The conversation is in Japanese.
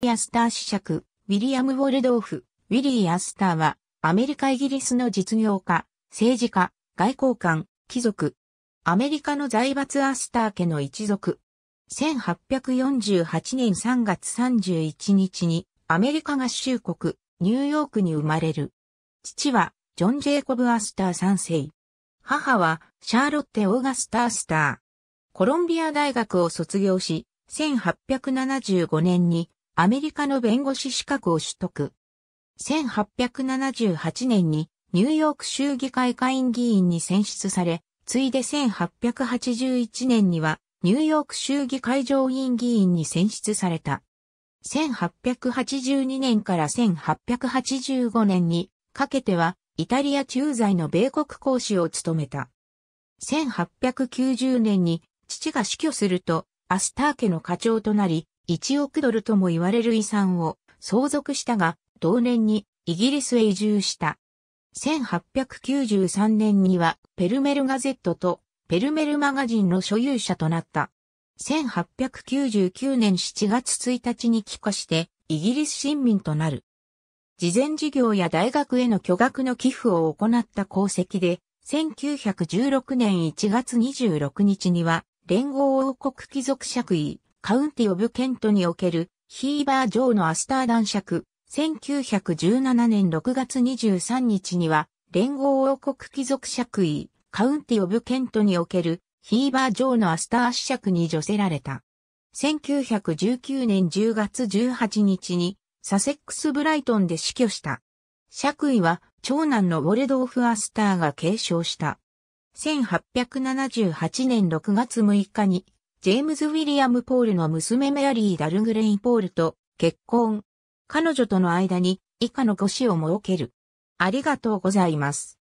リー・アスター子爵、ウィリアム・ウォルドーフ、ウィリー・アスターは、アメリカ・イギリスの実業家、政治家、外交官、貴族。アメリカの財閥アスター家の一族。1848年3月31日に、アメリカ合衆国、ニューヨークに生まれる。父は、ジョン・ジェイコブ・アスター3世。母は、シャーロッテ・オーガスタ・アスター。コロンビア大学を卒業し、1875年にアメリカの弁護士資格を取得。1878年にニューヨーク州議会下院議員に選出され、ついで1881年にはニューヨーク州議会上院議員に選出された。1882年から1885年にかけてはイタリア駐在の米国公使を務めた。1890年に父が死去するとアスター家の課長となり、1億ドルとも言われる遺産を相続したが、同年にイギリスへ移住した。1893年にはペルメルガゼットとペルメルマガジンの所有者となった。1899年7月1日に帰化してイギリス新民となる。慈善事業や大学への巨額の寄付を行った功績で、1916年1月26日には連合王国貴族爵位、カウンティ・オブ・ケントにおけるヒーバー・ジョーのアスター男爵、1917年6月23日には、連合王国貴族爵位、カウンティ・オブ・ケントにおけるヒーバー・ジョーのアスター子爵に除せられた。1919年10月18日に、サセックス・ブライトンで死去した。爵位は、長男のウォレドーフ・アスターが継承した。1878年6月6日にジェームズ・ウィリアム・ポールの娘メアリー・ダルグレイン・ポールと結婚。彼女との間に以下の5子を設ける。ありがとうございます。